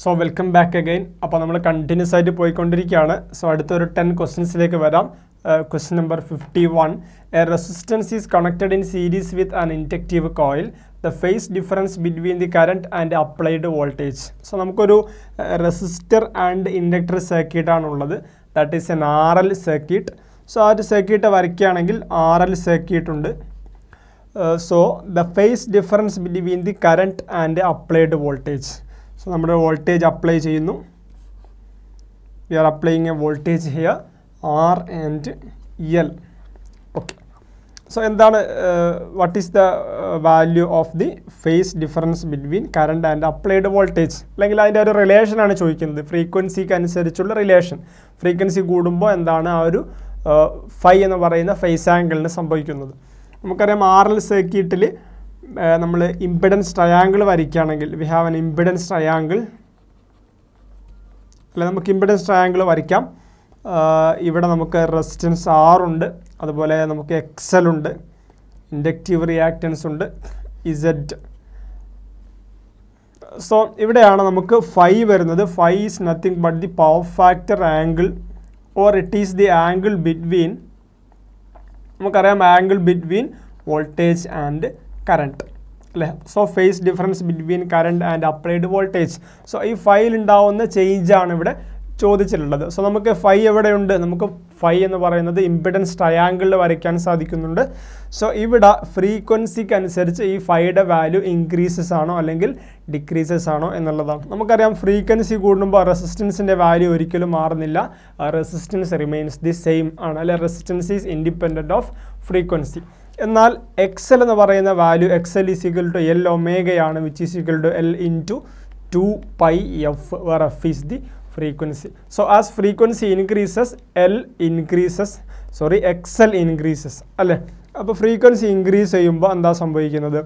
So welcome back again അപ്പോൾ നമ്മൾ continuous ആയിട്ട് പോയിക്കൊണ്ടിരിക്കുകയാണ് സോ അടുത്തൊരു ടെൻ ക്വസ്റ്റ്യൻസിലേക്ക് വരാം question number fifty one a resistance is connected in series with an inductive coil the phase difference between the current and applied voltage so നമുക്കൊരു resistor and inductor സർക്യൂട്ടാണുള്ളത് that is an R L circuit so ആ ഒരു circuit വരയ്ക്കുകയാണെങ്കിൽ R L circuit ഉണ്ട് so the phase difference between the current and applied voltage so നമ്മുടെ voltage apply ചെയ്യുന്നു we are applying a voltage here R and L okay so എന്താണ് what is the value of the phase difference between current and applied voltage അല്ലെങ്കിൽ അതിൻ്റെ ഒരു റിലേഷനാണ് ചോദിക്കുന്നത് ഫ്രീക്വൻസിക്ക് അനുസരിച്ചുള്ള relation frequency കൂടുമ്പോൾ എന്താണ് ആ ഒരു ഫൈ എന്ന് പറയുന്ന ഫേസ് ആംഗിളിന് സംഭവിക്കുന്നത് നമുക്കറിയാം ആർ എൽ സർക്യൂട്ടിൽ നമ്മൾ ഇമ്പിഡൻസ് ട്രയാങ്കിൾ വരയ്ക്കുകയാണെങ്കിൽ we have an impedance triangle അല്ല നമുക്ക് ഇമ്പിഡൻസ് ട്രയാങ്കിൾ വരയ്ക്കാം ഇവിടെ നമുക്ക് റെസിസ്റ്റൻസ് ആർ ഉണ്ട് അതുപോലെ നമുക്ക് എക്സൽ ഉണ്ട് ഇൻഡക്റ്റീവ് റിയാക്റ്റൻസ് ഉണ്ട് ഇസഡ് സോ ഇവിടെയാണ് നമുക്ക് ഫൈവ് വരുന്നത് phi is nothing but the power factor angle or it is the angle between നമുക്കറിയാം angle between voltage and current അല്ലേ so phase difference between current and applied voltage so ഈ ഫൈയിൽ ഉണ്ടാവുന്ന ആണ് ഇവിടെ ചോദിച്ചിട്ടുള്ളത് സോ നമുക്ക് ഫൈ എവിടെയുണ്ട് നമുക്ക് ഫൈ എന്ന് പറയുന്നത് ഇമ്പിഡൻസ് ട്രയാങ്കിളിൽ വരയ്ക്കാൻ സാധിക്കുന്നുണ്ട് സോ ഇവിടെ ഫ്രീക്വൻസിക്ക് അനുസരിച്ച് ഈ ഫൈയുടെ വാല്യൂ ഇൻക്രീസസ് ആണോ അല്ലെങ്കിൽ ഡിക്രീസസ് ആണോ എന്നുള്ളതാണ് നമുക്കറിയാം ഫ്രീക്വൻസി കൂടുമ്പോൾ റെസിസ്റ്റൻസിൻ്റെ വാല്യൂ ഒരിക്കലും മാറുന്നില്ല റെസിസ്റ്റൻസ് റിമെയിൻസ് ദി സെയിം ആണ് അല്ലെ resistance is independent of frequency എന്നാൽ എക്സൽ എന്ന് പറയുന്ന value XL is equal to L ഒമേഗയാണ് which is equal to L into two pi F where F is the frequency so as frequency increases L increases sorry XL increases അല്ലേ അപ്പോൾ frequency increase ചെയ്യുമ്പോൾ എന്താ സംഭവിക്കുന്നത്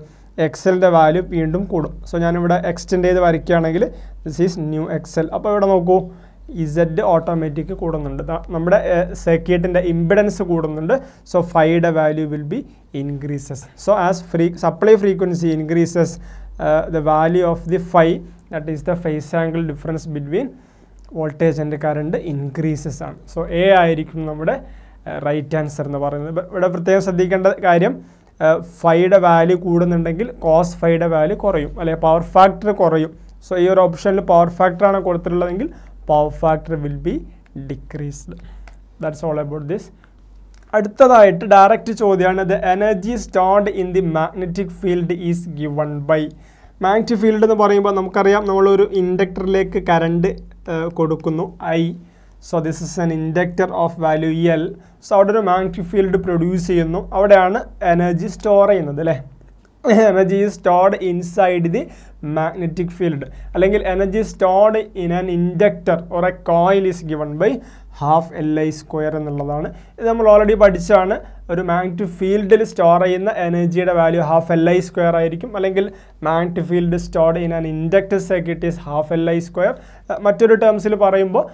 എക്സലിൻ്റെ value വീണ്ടും കൂടും so ഞാനിവിടെ extend ചെയ്ത് വരയ്ക്കുകയാണെങ്കിൽ ദിസ് ഈസ് ന്യൂ എക്സൽ അപ്പോൾ ഇവിടെ നോക്കൂ ഇസഡ് ഓട്ടോമാറ്റിക് കൂടുന്നുണ്ട് നമ്മുടെ സർക്യൂട്ടിൻ്റെ ഇമ്പിഡൻസ് കൂടുന്നുണ്ട് സോ ഫൈയുടെ value will be increases. So, as free supply frequency increases, uh, the value of the phi that is the phase angle difference between voltage and current increases ആണ് so A ആയിരിക്കും നമ്മുടെ right uh, answer എന്ന് പറയുന്നത് ഇവിടെ പ്രത്യേകം ശ്രദ്ധിക്കേണ്ട കാര്യം ഫൈയുടെ uh, വാല്യൂ കൂടുന്നുണ്ടെങ്കിൽ കോസ് ഫൈയുടെ വാല്യൂ കുറയും അല്ലെങ്കിൽ പവർ ഫാക്ടർ കുറയും സോ ഈ ഒരു ഓപ്ഷനിൽ പവർ ഫാക്ടറാണ് കൊടുത്തിട്ടുള്ളതെങ്കിൽ power factor will be decreased that's all about this അടുത്തതായിട്ട് ഡയറക്റ്റ് ചോദ്യമാണ് the energy stored in the magnetic field is given by magnetic field എന്ന് പറയുമ്പോൾ നമുക്കറിയാം നമ്മളൊരു ഇൻഡക്ടറിലേക്ക് കറണ്ട് കൊടുക്കുന്നു I so this is an inductor of value L so അവിടെ ഒരു മാഗ്നറ്റിക് ഫീൽഡ് പ്രൊഡ്യൂസ് ചെയ്യുന്നു അവിടെയാണ് എനർജി സ്റ്റോർ ചെയ്യുന്നത് അല്ലേ energy stored inside the magnetic field അല്ലെങ്കിൽ energy stored in an inductor or a coil is given by half L I square എന്നുള്ളതാണ് നമ്മൾ already പഠിച്ചാണ് ഒരു മാഗ്നറ്റിക് ഫീൽഡിൽ സ്റ്റോർ ചെയ്യുന്ന എനർജിയുടെ value half L I square ആയിരിക്കും അല്ലെങ്കിൽ magnetic field store in an inductive circuit is half L I square മറ്റൊരു ടേംസിൽ പറയുമ്പോൾ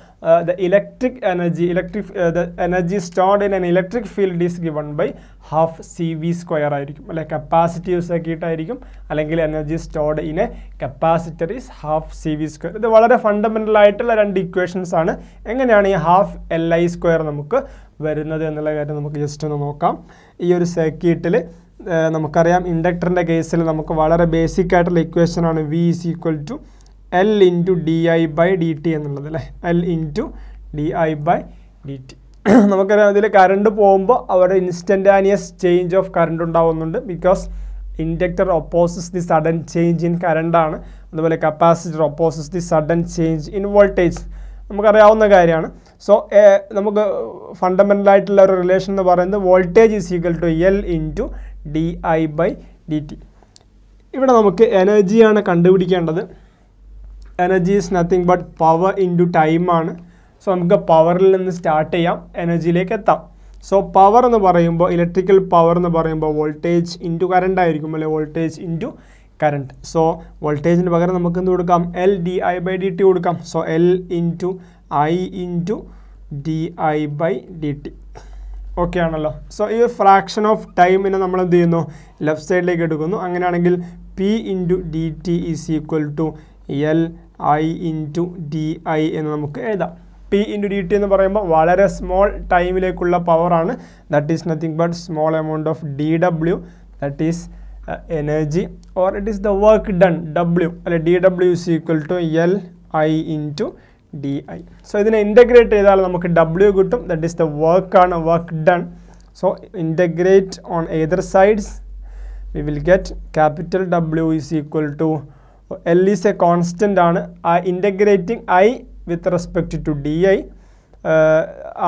the electric energy electric the energy stored in an electric field is given by half C V square ആയിരിക്കും അല്ലെ capacitive circuit ആയിരിക്കും അല്ലെങ്കിൽ energy stored in a capacitor is half C V square ഇത് വളരെ fundamental ആയിട്ടുള്ള രണ്ട് equations ആണ് എങ്ങനെയാണ് ഈ ഹാഫ് എൽ ഐ സ്ക്വയർ നമുക്ക് വരുന്നത് എന്നുള്ള കാര്യം നമുക്ക് ജസ്റ്റ് ഒന്ന് നോക്കാം ഈ ഒരു സർക്യൂട്ടിൽ നമുക്കറിയാം ഇൻഡക്ടറിൻ്റെ കേസിൽ നമുക്ക് വളരെ ബേസിക് ആയിട്ടുള്ള ഇക്വേഷനാണ് V is equal to L into D I by D T എന്നുള്ളത് അല്ലേ L into D I by D T നമുക്കറിയാം അതിൽ കറണ്ട് പോകുമ്പോൾ അവിടെ ഇൻസ്റ്റൻറ്റാനിയസ് ചേഞ്ച് ഓഫ് കറണ്ട് ഉണ്ടാവുന്നുണ്ട് because inductor opposes the sudden change in കറണ്ടാണ് അതുപോലെ capacitor opposes the sudden change in voltage നമുക്കറിയാവുന്ന കാര്യമാണ് സോ നമുക്ക് ഫണ്ടമെൻ്റലായിട്ടുള്ള ഒരു റിലേഷൻ എന്ന് പറയുന്നത് voltage is equal to L to D I by D T ഇവിടെ നമുക്ക് എനർജിയാണ് കണ്ടുപിടിക്കേണ്ടത് energy is nothing but power time ടൈമാണ് സോ നമുക്ക് പവറിൽ നിന്ന് സ്റ്റാർട്ട് ചെയ്യാം എനർജിയിലേക്ക് എത്താം സോ പവർ എന്ന് പറയുമ്പോൾ ഇലക്ട്രിക്കൽ പവർ എന്ന് പറയുമ്പോൾ വോൾട്ടേജ് ഇൻറ്റു കറണ്ട് ആയിരിക്കും അല്ലെ വോൾട്ടേജ് ഇൻറ്റു കറണ്ട് സോ വോൾട്ടേജിന് പകരം നമുക്ക് എന്ത് കൊടുക്കാം L D I by D T കൊടുക്കാം so L into I into D I by D T okay ആണല്ലോ സോ ഈ ഫ്രാക്ഷൻ ഓഫ് ടൈമിനെ നമ്മൾ എന്ത് ചെയ്യുന്നു ലെഫ്റ്റ് സൈഡിലേക്ക് എടുക്കുന്നു അങ്ങനെയാണെങ്കിൽ P into D T is equal to L I into D I എന്ന് നമുക്ക് എഴുതാം പി ഇൻറ്റു ഡി ടി എന്ന് പറയുമ്പോൾ വളരെ സ്മോൾ ടൈമിലേക്കുള്ള പവറാണ് that is nothing but small amount of D W that is energy or it is the work done W അല്ലെ D W is equal to L I into D I so ഇതിനെ integrate ചെയ്താൽ നമുക്ക് W കിട്ടും that is the വർക്കാണ് work done so integrate on either sides we will get capital W is equal to L is a constant ആണ് ആ integrating I with respect to D I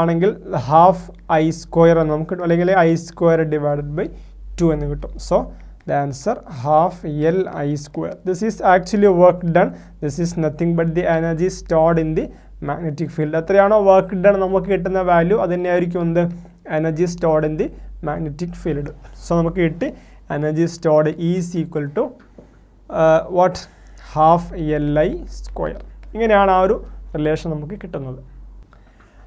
ആണെങ്കിൽ half I square എന്ന് നമുക്ക് കിട്ടും അല്ലെങ്കിൽ I square divided by two എന്ന് കിട്ടും so the answer half L I square. This is actually work done. This is nothing but the energy stored in the magnetic field എത്രയാണോ work done നമുക്ക് കിട്ടുന്ന value അത് തന്നെയായിരിക്കും എന്ത് energy stored in the magnetic field so നമുക്ക് കിട്ടി energy stored is equal to what half L I square ഇങ്ങനെയാണ് ആ ഒരു റിലേഷൻ നമുക്ക് കിട്ടുന്നത്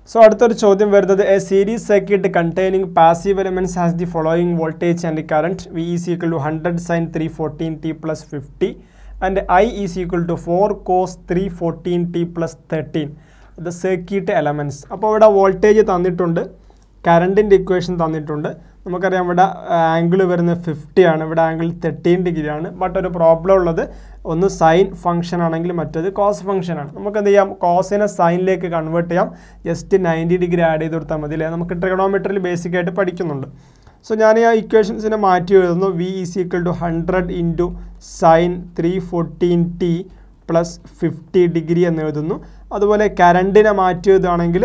സോ അടുത്തൊരു ചോദ്യം വരുന്നത് a series circuit containing passive elements has the following voltage and current V is equal to hundred sine three fourteen T plus fifty and I is equal to four cos three fourteen T plus thirteen the circuit elements അപ്പോൾ ഇവിടെ voltage തന്നിട്ടുണ്ട് കറണ്ടിൻ്റെ equation തന്നിട്ടുണ്ട് നമുക്കറിയാം ഇവിടെ angle വരുന്നത് fifty ആണ് ഇവിടെ angle thirteen degree ആണ് ബട്ട് ഒരു പ്രോബ്ലം ഉള്ളത് ഒന്ന് സൈൻ ഫംഗ്ഷൻ ആണെങ്കിൽ മറ്റേത് കോസ് ഫംഗ്ഷൻ ആണ് നമുക്ക് എന്ത് ചെയ്യാം കോസിനെ സൈനിലേക്ക് കൺവേർട്ട് ചെയ്യാം ജസ്റ്റ് നയൻറ്റി ഡിഗ്രി ആഡ് ചെയ്ത് കൊടുത്താൽ മതി അല്ലേ നമുക്ക് ട്രിഗണോമീറ്ററിൽ ബേസിക് ആയിട്ട് പഠിക്കുന്നുണ്ട് സോ ഞാൻ ആ ഇക്വേഷൻസിനെ മാറ്റി എഴുതുന്നു V is equal to hundred into sine three fourteen T plus fifty degree എന്ന് എഴുതുന്നു അതുപോലെ കറണ്ടിനെ മാറ്റി എഴുതുകയാണെങ്കിൽ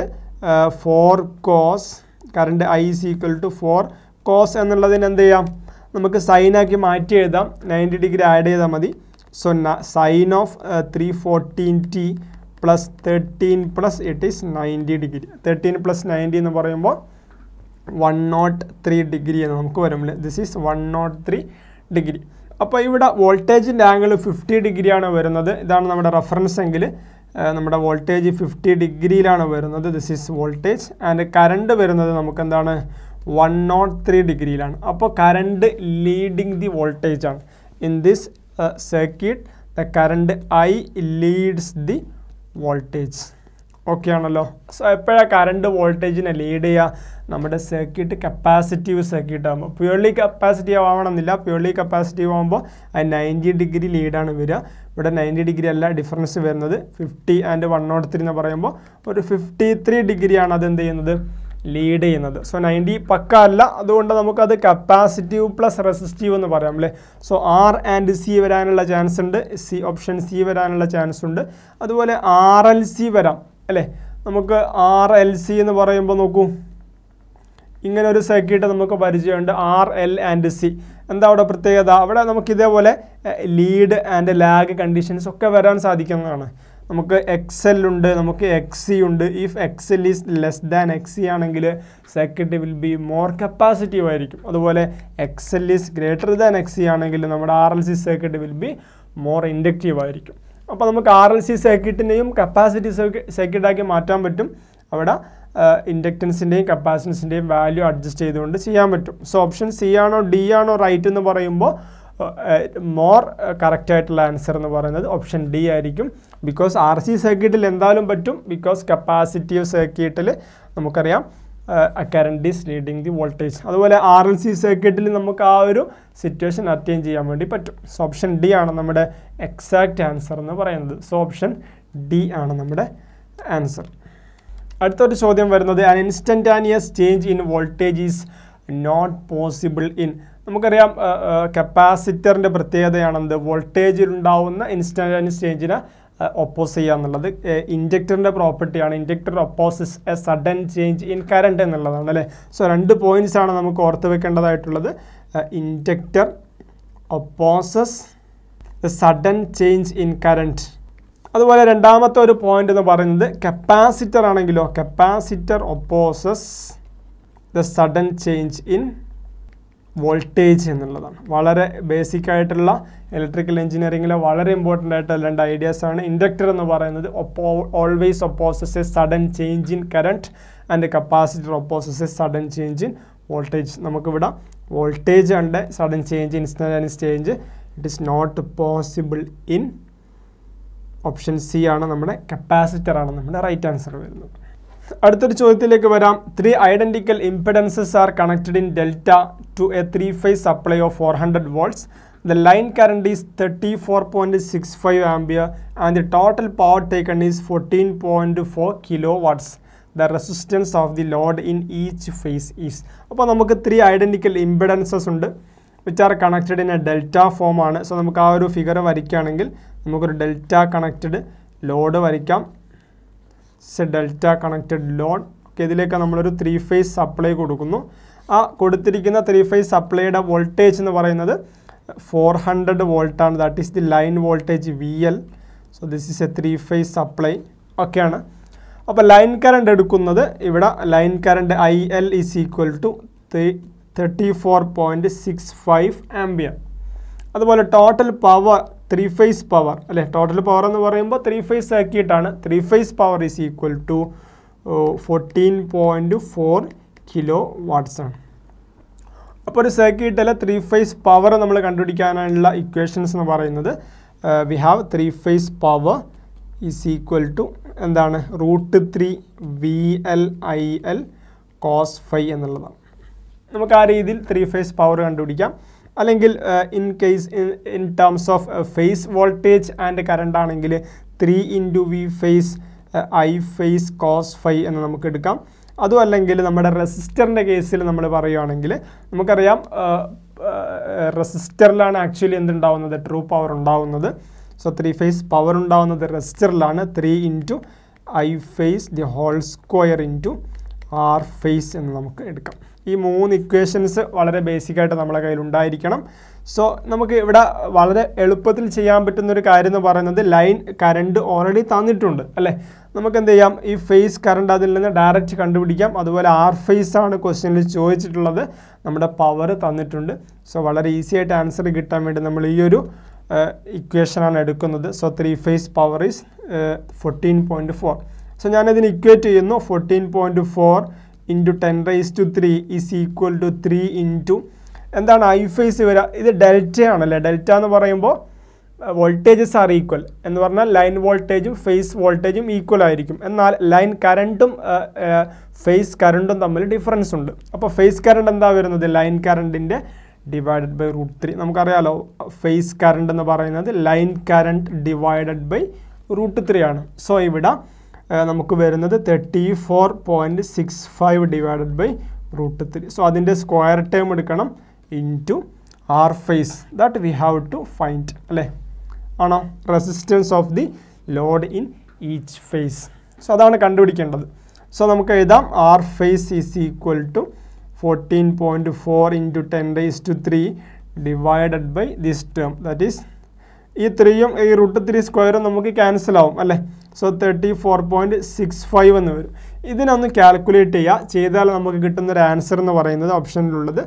four cos current I is equal to four cos എന്നുള്ളതിന് എന്ത് ചെയ്യാം നമുക്ക് സൈനാക്കി മാറ്റി എഴുതാം നയൻറ്റി ഡിഗ്രി ആഡ് ചെയ്താൽ മതി so sine of three fourteen T plus thirteen plus it is ninety degree thirteen plus ninety എന്ന് പറയുമ്പോൾ വൺ നോട്ട് ത്രീ ഡിഗ്രി എന്ന് നമുക്ക് വരുമ്പോൾ this is one not three degree അപ്പോൾ ഇവിടെ വോൾട്ടേജിൻ്റെ ആംഗിൾ ഫിഫ്റ്റി ഡിഗ്രിയാണ് വരുന്നത് ഇതാണ് നമ്മുടെ റെഫറൻസ് എങ്കിൽ uh, നമ്മുടെ വോൾട്ടേജ് ഫിഫ്റ്റി ഡിഗ്രിയിലാണ് വരുന്നത് this is voltage and current വരുന്നത് നമുക്കെന്താണ് വൺ നോട്ട് ത്രീ ഡിഗ്രിയിലാണ് അപ്പോൾ കറണ്ട് ലീഡിങ് ദി വോൾട്ടേജ് ആണ് in this circuit the current I leads the voltage okay ആണല്ലോ സോ എപ്പോഴാണ് കറണ്ട് വോൾട്ടേജിനെ ലീഡ് ചെയ്യുക നമ്മുടെ സർക്യൂട്ട് കപ്പാസിറ്റീവ് സർക്യൂട്ട് ആകുമ്പോൾ പ്യുവർലി കപ്പാസിറ്റീവ് ആവണമെന്നില്ല പ്യുവർലി കപ്പാസിറ്റീവ് ആകുമ്പോൾ അത് നയൻറ്റി ഡിഗ്രി ലീഡാണ് വരിക ഇവിടെ നയൻറ്റി ഡിഗ്രി അല്ല ഡിഫറൻസ് വരുന്നത് fifty and one not three എന്ന് പറയുമ്പോൾ ഒരു ഫിഫ്റ്റി ത്രീ ഡിഗ്രിയാണ് അതെന്ത് ചെയ്യുന്നത് ലീഡ് ചെയ്യുന്നത് സോ നയൻറ്റി പക്ക അല്ല അതുകൊണ്ട് നമുക്കത് കപ്പാസിറ്റീവ് പ്ലസ് റെസിസ്റ്റീവ് എന്ന് പറയാം അല്ലേ സോ ആർ ആൻഡ് സി വരാനുള്ള ചാൻസ് ഉണ്ട് സി ഓപ്ഷൻ സി വരാനുള്ള ചാൻസ് ഉണ്ട് അതുപോലെ ആർ എൽ സി വരാം അല്ലേ നമുക്ക് ആർ എൽ സി എന്ന് പറയുമ്പോൾ നോക്കൂ ഇങ്ങനെ ഒരു സർക്യൂട്ട് നമുക്ക് പരിചയമുണ്ട് ആർ എൽ ആൻഡ് സി എന്താ അവിടെ പ്രത്യേകത അവിടെ നമുക്ക് ഇതേപോലെ ലീഡ് ആൻഡ് ലാഗ് കണ്ടീഷൻസ് ഒക്കെ വരാൻ സാധിക്കുന്നതാണ് നമുക്ക് എക്സ് എൽ ഉണ്ട് നമുക്ക് എക്സ് ഉണ്ട് if X L is less than X ആണെങ്കിൽ second will be more capacitive ആയിരിക്കും അതുപോലെ X L is greater than X ആണെങ്കിൽ നമ്മുടെ R L C second will be more inductive ആയിരിക്കും അപ്പോൾ നമുക്ക് ആർ എൽ സി സർക്യൂട്ടിനെയും കപ്പാസിറ്റി സർക്യൂട്ടാക്കി മാറ്റാൻ പറ്റും അവിടെ ഇൻഡക്റ്റൻസിൻ്റെയും കപ്പാസിറ്റൻസിൻ്റെയും വാല്യൂ അഡ്ജസ്റ്റ് ചെയ്തുകൊണ്ട് ചെയ്യാൻ പറ്റും സോ ഓപ്ഷൻ സി ആണോ ഡി ആണോ റൈറ്റ് എന്ന് പറയുമ്പോൾ മോർ കറക്റ്റായിട്ടുള്ള ആൻസർ എന്ന് പറയുന്നത് ഓപ്ഷൻ ഡി ആയിരിക്കും ബിക്കോസ് ആർ സി സർക്യൂട്ടിൽ എന്തായാലും പറ്റും ബിക്കോസ് കപ്പാസിറ്റീവ് സർക്യൂട്ടിൽ നമുക്കറിയാം current is leading the voltage അതുപോലെ ആർ എൽ സി സർക്യൂട്ടിൽ നമുക്ക് ആ ഒരു സിറ്റുവേഷൻ അറ്റൈൻ ചെയ്യാൻ വേണ്ടി പറ്റും സോ ഓപ്ഷൻ ഡി ആണ് നമ്മുടെ എക്സാക്റ്റ് ആൻസർ എന്ന് പറയുന്നത് സോ ഓപ്ഷൻ ഡി ആണ് നമ്മുടെ ആൻസർ അടുത്തൊരു ചോദ്യം വരുന്നത് an instantaneous change in voltage is not possible in നമുക്കറിയാം കപ്പാസിറ്ററിൻ്റെ പ്രത്യേകതയാണെന്ത് വോൾട്ടേജിലുണ്ടാവുന്ന ഇൻസ്റ്റൻറ്റാനിയസ് ചേഞ്ചിനെ ഒപ്പോസ് ചെയ്യുക എന്നുള്ളത് ഇൻജക്ടറിൻ്റെ പ്രോപ്പർട്ടിയാണ് inductor opposes a sudden change in current എന്നുള്ളതാണ് അല്ലേ സോ രണ്ട് പോയിൻറ്റ്സ് ആണ് നമുക്ക് ഓർത്ത് വെക്കേണ്ടതായിട്ടുള്ളത് inductor opposes a sudden change in current അതുപോലെ രണ്ടാമത്തെ ഒരു പോയിന്റ് എന്ന് പറയുന്നത് കപ്പാസിറ്റർ ആണെങ്കിലോ capacitor opposes the sudden change in voltage എന്നുള്ളതാണ് വളരെ ബേസിക് ആയിട്ടുള്ള ഇലക്ട്രിക്കൽ എഞ്ചിനീയറിങ്ങിലെ വളരെ ഇമ്പോർട്ടൻ്റ് ആയിട്ടുള്ള രണ്ട് ഐഡിയാസാണ് ഇൻഡക്ടർ എന്ന് പറയുന്നത് ഒപ്പോ always opposes a sudden change in current and capacitor opposes a sudden change in voltage നമുക്കിവിടെ വോൾട്ടേജ് ഉണ്ട് sudden change instantaneous change it is not possible in option C ആണ് നമ്മുടെ കപ്പാസിറ്റർ ആണ് നമ്മുടെ റൈറ്റ് ആൻസർ വരുന്നത് അടുത്തൊരു ചോദ്യത്തിലേക്ക് വരാം three identical impedances are connected in delta to a three five supply of four hundred volts the line current is thirty four point six five ampere and the total power taken is fourteen point four kilo watts the resistance of the load in each phase is അപ്പോൾ നമുക്ക് three identical impedances ഉണ്ട് which are connected in a delta ഫോമാണ് ആണ് so നമുക്ക് ആ ഒരു figure വരയ്ക്കുകയാണെങ്കിൽ നമുക്കൊരു ഡെൽറ്റ കണക്റ്റഡ് ലോഡ് വരയ്ക്കാം ഡെൽറ്റ കണക്റ്റഡ് ലോൺ ഓക്കെ ഇതിലേക്ക് നമ്മളൊരു ത്രീ ഫേസ് സപ്ലൈ കൊടുക്കുന്നു ആ കൊടുത്തിരിക്കുന്ന ത്രീ ഫേസ് സപ്ലൈയുടെ വോൾട്ടേജ് എന്ന് പറയുന്നത് ഫോർ ഹൺഡ്രഡ് വോൾട്ടാണ് that is the line voltage V L so this is a three phase supply ഒക്കെയാണ് അപ്പോൾ ലൈൻ കറണ്ട് എടുക്കുന്നത് ഇവിടെ line current I L is equal to thirty four point six five ampere അതുപോലെ total power three phase power അല്ലേ total power എന്ന് പറയുമ്പോൾ three phase ആക്കിയിട്ടാണ് three phase power is equal to fourteen point four kilo watts ആണ് അപ്പോൾ ഒരു സർക്യൂട്ടിലെ three phase power നമ്മൾ കണ്ടുപിടിക്കാനുള്ള ഇക്വേഷൻസ് എന്ന് പറയുന്നത് we have three phase power is equal to എന്താണ് root three V L I L cos phi എന്നുള്ളതാണ് നമുക്ക് ആ രീതിയിൽ ത്രീ ഫേസ് പവർ കണ്ടുപിടിക്കാം അല്ലെങ്കിൽ in case in terms of phase voltage and current ആണെങ്കിൽ three into V phase I phase cos phi എന്ന് നമുക്ക് എടുക്കാം അതുമല്ലെങ്കിൽ അല്ലെങ്കിൽ നമ്മുടെ റെസിസ്റ്ററിൻ്റെ കേസിൽ നമ്മൾ പറയുകയാണെങ്കിൽ നമുക്കറിയാം റെസിസ്റ്ററിലാണ് ആക്ച്വലി എന്തുണ്ടാവുന്നത് ട്രൂ പവർ ഉണ്ടാവുന്നത് സോ ത്രീ ഫേസ് പവർ ഉണ്ടാവുന്നത് റെസിസ്റ്ററിലാണ് three into I phase the whole square into R phase എന്ന് നമുക്ക് എടുക്കാം ഈ മൂന്ന് ഇക്വേഷൻസ് വളരെ ബേസിക്കായിട്ട് നമ്മളെ കയ്യിൽ ഉണ്ടായിരിക്കണം സോ നമുക്ക് ഇവിടെ വളരെ എളുപ്പത്തിൽ ചെയ്യാൻ പറ്റുന്ന ഒരു കാര്യം എന്ന് പറയുന്നത് ലൈൻ കറണ്ട് ഓൾറെഡി തന്നിട്ടുണ്ട് അല്ലേ നമുക്ക് എന്ത് ചെയ്യാം ഈ ഫേസ് കറണ്ട് അതിൽ നിന്ന് ഡയറക്റ്റ് കണ്ടുപിടിക്കാം അതുപോലെ ആർ ഫേസ് ആണ് ക്വസ്റ്റ്യനിൽ ചോദിച്ചിട്ടുള്ളത് നമ്മുടെ പവർ തന്നിട്ടുണ്ട് സോ വളരെ ഈസി ആയിട്ട് ആൻസർ കിട്ടാൻ വേണ്ടി നമ്മൾ ഈ ഒരു ഇക്വേഷനാണ് എടുക്കുന്നത് so three phase power is fourteen four so ഞാനതിന് ഇക്വേറ്റ് ചെയ്യുന്നു fourteen point four into ten raise to three is equal to three into എന്താണ് ഐ ഫേസ് വരിക ഇത് ഡെൽറ്റ ആണല്ലേ ഡെൽറ്റ എന്ന് പറയുമ്പോൾ വോൾട്ടേജസ് ആർ ഈക്വൽ എന്ന് പറഞ്ഞാൽ ലൈൻ വോൾട്ടേജും ഫേസ് വോൾട്ടേജും ഈക്വൽ ആയിരിക്കും എന്നാൽ ലൈൻ കറണ്ടും ഫേസ് കറണ്ടും തമ്മിൽ ഡിഫറൻസ് ഉണ്ട് അപ്പോൾ ഫേസ് കറണ്ട് എന്താ വരുന്നത് ലൈൻ കറണ്ടിൻ്റെ ഡിവൈഡഡ് ബൈ റൂട്ട് ത്രീ നമുക്കറിയാലോ ഫേസ് കറണ്ട് എന്ന് പറയുന്നത് line current divided by root three ആണ് സോ ഇവിടെ നമുക്ക് വരുന്നത് thirty four point six five divided by root three so അതിൻ്റെ സ്ക്വയർ ടേം എടുക്കണം into R phase that we have to find അല്ലേ ആണോ resistance of the load in each phase so അതാണ് കണ്ടുപിടിക്കേണ്ടത് സോ നമുക്ക് എഴുതാം R phase is equal to fourteen point four into ten raise to three divided by this term that is ഈ ത്രീയും ഈ root three സ്ക്വയറും നമുക്ക് ക്യാൻസൽ ആവും അല്ലേ so thirty four point six five എന്ന് വരും ഇതിനൊന്ന് കാൽക്കുലേറ്റ് ചെയ്യുക ചെയ്താൽ നമുക്ക് കിട്ടുന്ന ഒരു ആൻസർ എന്ന് പറയുന്നത് ഓപ്ഷനിലുള്ളത്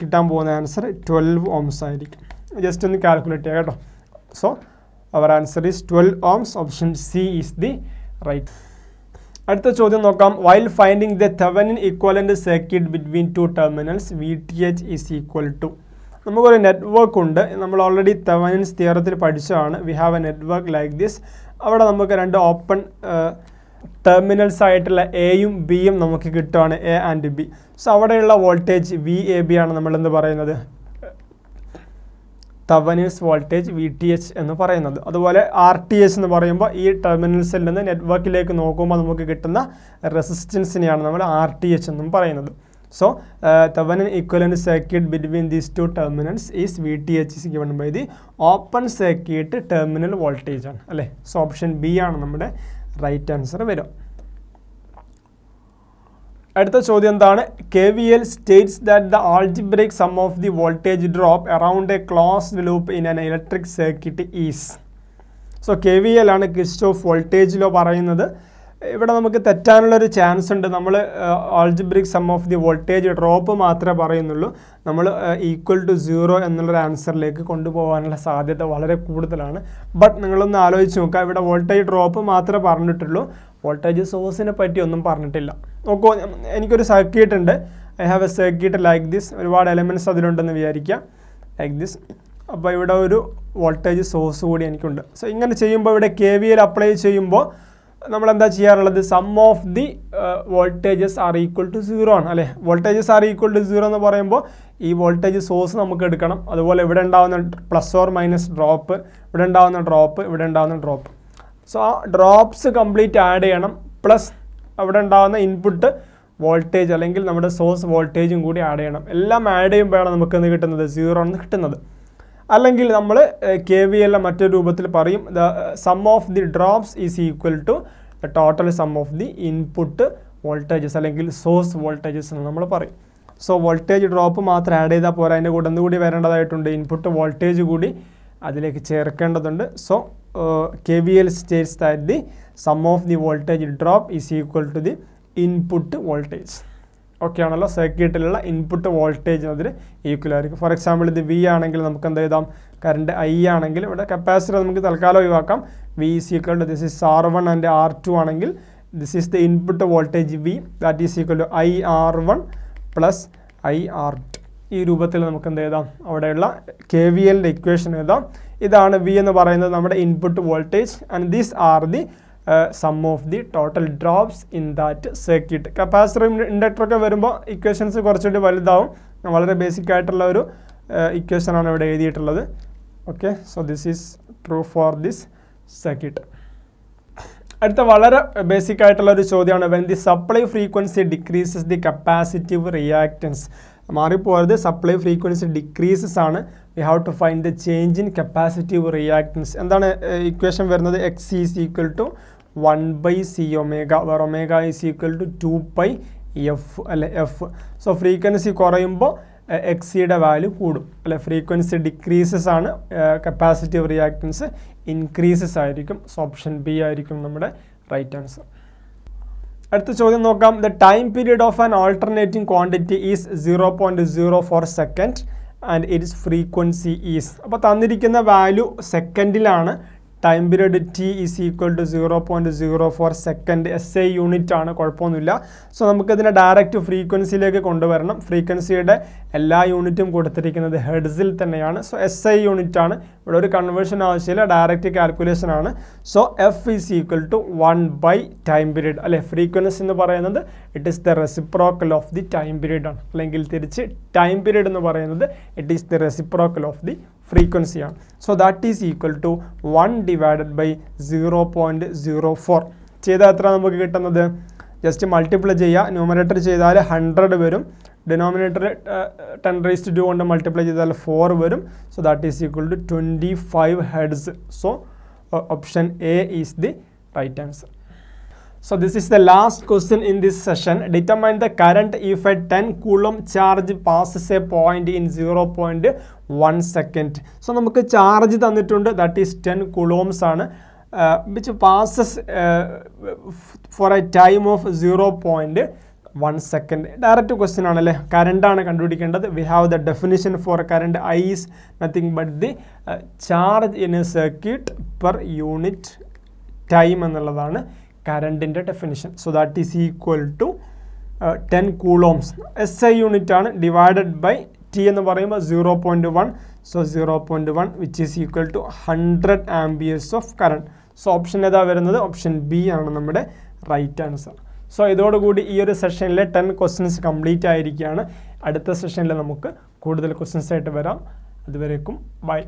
കിട്ടാൻ പോകുന്ന ആൻസർ ട്വൽവ് ഓംസ് ആയിരിക്കും ജസ്റ്റ് ഒന്ന് കാൽക്കുലേറ്റ് ചെയ്യുക കേട്ടോ so our answer is twelve ohms option C is the right അടുത്ത ചോദ്യം നോക്കാം while finding the Thevenin equivalent circuit between two terminals V T H is equal to നമുക്കൊരു network ഉണ്ട് നമ്മൾ ഓൾറെഡി തെവനിൻസ് തിയറത്തിൽ പഠിച്ചതാണ് we have a network like this അവിടെ നമുക്ക് രണ്ട് ഓപ്പൺ ടെർമിനൽസ് ആയിട്ടുള്ള എയും ബിയും നമുക്ക് കിട്ടുകയാണ് എ ആൻഡ് ബി സോ അവിടെയുള്ള വോൾട്ടേജ് വി എ ബി ആണ് നമ്മളെന്ന് പറയുന്നത് Thevenin's voltage V T H എന്ന് പറയുന്നത് അതുപോലെ ആർ ടി എച്ച് എന്ന് പറയുമ്പോൾ ഈ ടെർമിനൽസിൽ നിന്ന് നെറ്റ്വർക്കിലേക്ക് നോക്കുമ്പോൾ നമുക്ക് കിട്ടുന്ന റെസിസ്റ്റൻസിനെയാണ് നമ്മൾ ആർ ടി എച്ച് എന്നും പറയുന്നത് So uh, Thevenin equivalent circuit between these two terminals is VTH is given by the open circuit terminal voltage ആണ് അല്ലേ സോ ഓപ്ഷൻ ബി ആണ് നമ്മുടെ റൈറ്റ് ആൻസർ വരും അടുത്ത ചോദ്യം എന്താണ് K V L states that the algebraic sum of the voltage drop around a closed loop in an electric circuit is so K V L ആണ് Kirchhoff വോൾട്ടേജിലോ പറയുന്നത് ഇവിടെ നമുക്ക് തെറ്റാനുള്ളൊരു ചാൻസ് ഉണ്ട് നമ്മൾ algebraic sum of the voltage drop മാത്രമേ പറയുന്നുള്ളൂ നമ്മൾ ഈക്വൽ ടു സീറോ എന്നുള്ളൊരു ആൻസറിലേക്ക് കൊണ്ടുപോകാനുള്ള സാധ്യത വളരെ കൂടുതലാണ് ബട്ട് നിങ്ങളൊന്ന് ആലോചിച്ച് നോക്കുക ഇവിടെ വോൾട്ടേജ് ഡ്രോപ്പ് മാത്രമേ പറഞ്ഞിട്ടുള്ളൂ വോൾട്ടേജ് സോഴ്സിനെ പറ്റി ഒന്നും പറഞ്ഞിട്ടില്ല നോക്കൂ എനിക്കൊരു സർക്യൂട്ട് ഉണ്ട് I have a circuit like this ഒരുപാട് എലമെൻറ്റ്സ് അതിലുണ്ടെന്ന് വിചാരിക്കാം ലൈക്ക് ദിസ് അപ്പോൾ ഇവിടെ ഒരു വോൾട്ടേജ് സോഴ്സ് കൂടി എനിക്കുണ്ട് സോ ഇങ്ങനെ ചെയ്യുമ്പോൾ ഇവിടെ കെ വി എൽ അപ്ലൈ ചെയ്യുമ്പോൾ നമ്മൾ എന്താ ചെയ്യാറുള്ളത് sum of the voltages are equal to zero ആണ് അല്ലേ voltages are equal to zero എന്ന് പറയുമ്പോൾ ഈ വോൾട്ടേജ് സോഴ്സ് നമുക്ക് എടുക്കണം അതുപോലെ ഇവിടെ ഉണ്ടാകുന്ന പ്ലസ് ഓർ മൈനസ് ഡ്രോപ്പ് ഇവിടെ ഉണ്ടാകുന്ന ഡ്രോപ്പ് ഇവിടെ ഉണ്ടാകുന്ന ഡ്രോപ്പ് സോ ആ ഡ്രോപ്സ് കംപ്ലീറ്റ് ആഡ് ചെയ്യണം പ്ലസ് അവിടെ ഉണ്ടാകുന്ന ഇൻപുട്ട് വോൾട്ടേജ് അല്ലെങ്കിൽ നമ്മുടെ സോഴ്സ് വോൾട്ടേജും കൂടി ആഡ് ചെയ്യണം എല്ലാം ആഡ് ചെയ്യുമ്പോഴാണ് നമുക്ക് എന്ത് കിട്ടുന്നത് സീറോ ആണ് കിട്ടുന്നത് അല്ലെങ്കിൽ നമ്മൾ കെ വി എല്ലെ മറ്റൊരു രൂപത്തിൽ പറയും the sum of the drops is equal to the total sum of the input voltages അല്ലെങ്കിൽ സോഴ്സ് വോൾട്ടേജസ് എന്ന് നമ്മൾ പറയും സോ വോൾട്ടേജ് ഡ്രോപ്പ് മാത്രം ആഡ് ചെയ്താൽ പോരാ അതിൻ്റെ കൂടെ എന്തുകൂടി വരേണ്ടതായിട്ടുണ്ട് ഇൻപുട്ട് വോൾട്ടേജ് കൂടി അതിലേക്ക് ചേർക്കേണ്ടതുണ്ട് so K V L states that the sum of the voltage drop is equal to the input voltage ഒക്കെയാണല്ലോ സർക്യൂട്ടിലുള്ള ഇൻപുട്ട് വോൾട്ടേജ് അതിന് ഈക്വൽ ആയിരിക്കും ഫോർ എക്സാമ്പിൾ ഇത് വി ആണെങ്കിൽ നമുക്ക് എന്ത് ചെയ്താം കറണ്ട് ഐ ആണെങ്കിൽ ഇവിടെ കപ്പാസിറ്റർ നമുക്ക് തൽക്കാലം ഒഴിവാക്കാം V is equal to this is R one and R two ആണെങ്കിൽ this is the input voltage V that is equal to I R one plus I R two ഈ രൂപത്തിൽ നമുക്ക് എന്ത് ചെയ്താം അവിടെയുള്ള കെ വി എല്ലിൻ്റെ ഇക്വേഷൻ എഴുതാം ഇതാണ് V എന്ന് പറയുന്നത് നമ്മുടെ input voltage and these are the sum of the total drops in that circuit capacitor ഇൻഡക്ടറൊക്കെ വരുമ്പോൾ ഇക്വേഷൻസ് കുറച്ചുകൂടി വലുതാവും വളരെ ബേസിക് ആയിട്ടുള്ള ഒരു ഇക്വേഷനാണ് uh, ഇവിടെ എഴുതിയിട്ടുള്ളത് okay so this is true for this circuit അടുത്ത വളരെ ബേസിക് ആയിട്ടുള്ള ഒരു ചോദ്യമാണ് when the supply frequency decreases the capacitive reactance മാറിപ്പോയത് സപ്ലൈ ഫ്രീക്വൻസി ഡിക്രീസസ് ആണ് we have to find the change in capacitive reactance എന്താണ് ഇക്വേഷൻ വരുന്നത് X is equal to one by C omega where omega is equal to two by F അല്ലെ F so frequency കുറയുമ്പോൾ എക്സിയുടെ value കൂടും അല്ലെ frequency decreases ആണ് capacitive reactance increases ആയിരിക്കും so option B ആയിരിക്കും നമ്മുടെ റൈറ്റ് ആൻസർ അടുത്ത ചോദ്യം നോക്കാം the time period of an alternating quantity is zero point zero four second and its frequency is അപ്പോൾ തന്നിരിക്കുന്ന വാല്യൂ സെക്കൻഡിലാണ് time period T is equal to zero point zero four second S I unit ആണ് കുഴപ്പമൊന്നുമില്ല so നമുക്കിതിനെ direct ഫ്രീക്വൻസിയിലേക്ക് കൊണ്ടുവരണം ഫ്രീക്വൻസിയുടെ എല്ലാ യൂണിറ്റും കൊടുത്തിരിക്കുന്നത് ഹെഡ്സിൽ തന്നെയാണ് സോ എസ് ഐ ആണ് ഇവിടെ ഒരു കൺവേർഷൻ ആവശ്യമില്ല ഡയറക്റ്റ് കാൽക്കുലേഷൻ ആണ് so F is equal to one by time period അല്ലെ ഫ്രീക്വൻസി എന്ന് പറയുന്നത് it is the reciprocal of the time period ആണ് അല്ലെങ്കിൽ തിരിച്ച് ടൈം പീരീഡ് എന്ന് പറയുന്നത് it is the reciprocal of the ഫ്രീക്വൻസിയാണ് so that is equal to one divided by zero point zero four ചെയ്താൽ എത്ര നമുക്ക് കിട്ടുന്നത് ജസ്റ്റ് മൾട്ടിപ്ലൈ ചെയ്യുക ന്യൂമിനേറ്റർ ചെയ്താൽ ഹൺഡ്രഡ് വരും ഡിനോമിനേറ്റർ ടെൻ റേസ്റ്റ് ടു കൊണ്ട് മൾട്ടിപ്ലൈ ചെയ്താൽ ഫോർ വരും so that is equal to twenty five hertz so option A is the right answer so this is the last question in this session determine the current if a ten coulomb charge charge a a in zero 0.1 one second so നമുക്ക് charge തന്നിട്ടുണ്ട് that is ten coulombs ആണ് which passes for a time of zero point one second direct question ആണല്ലേ കറണ്ടാണ് കണ്ടുപിടിക്കേണ്ടത് we have the definition for current I is nothing but the charge in a circuit per unit time എന്നുള്ളതാണ് കറണ്ടിൻ്റെ definition so that is equal to ten coulombs S I unit ആണ് divided by T എന്ന് പറയുമ്പോൾ zero point one so zero point one which is equal to hundred amperes of current so option ഏതാ വരുന്നത് option B ആണ് നമ്മുടെ right answer so ഇതോടുകൂടി ഈ ഒരു സെഷനിലെ ടെൻ ക്വസ്റ്റ്യൻസ് കംപ്ലീറ്റ് ആയിരിക്കുകയാണ് അടുത്ത സെഷനിൽ നമുക്ക് കൂടുതൽ ക്വസ്റ്റ്യൻസ് ആയിട്ട് വരാം അതുവരേക്കും ബൈ